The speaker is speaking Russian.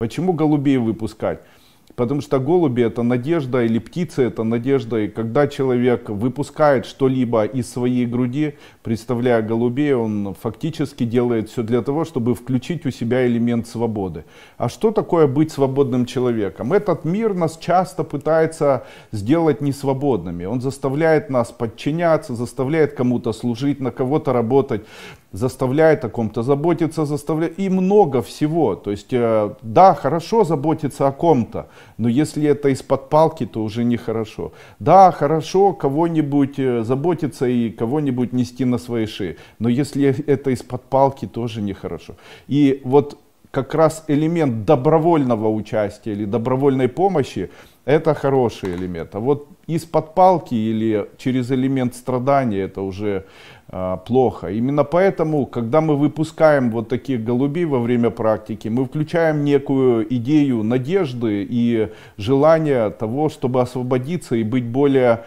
Почему голубей выпускать? Потому что голуби это надежда или птицы это надежда. И когда человек выпускает что-либо из своей груди, представляя голубей, он фактически делает все для того, чтобы включить у себя элемент свободы. А что такое быть свободным человеком? Этот мир нас часто пытается сделать несвободными. Он заставляет нас подчиняться, заставляет кому-то служить, на кого-то работать заставляет о ком-то заботиться, заставляет и много всего. То есть, э, да, хорошо заботиться о ком-то, но если это из-под палки, то уже нехорошо. Да, хорошо кого-нибудь э, заботиться и кого-нибудь нести на свои шеи, но если это из-под палки, тоже нехорошо. И вот как раз элемент добровольного участия или добровольной помощи, это хороший элемент. А вот из-под палки или через элемент страдания это уже э, плохо. Именно поэтому, когда мы выпускаем вот таких голубей во время практики, мы включаем некую идею надежды и желания того, чтобы освободиться и быть более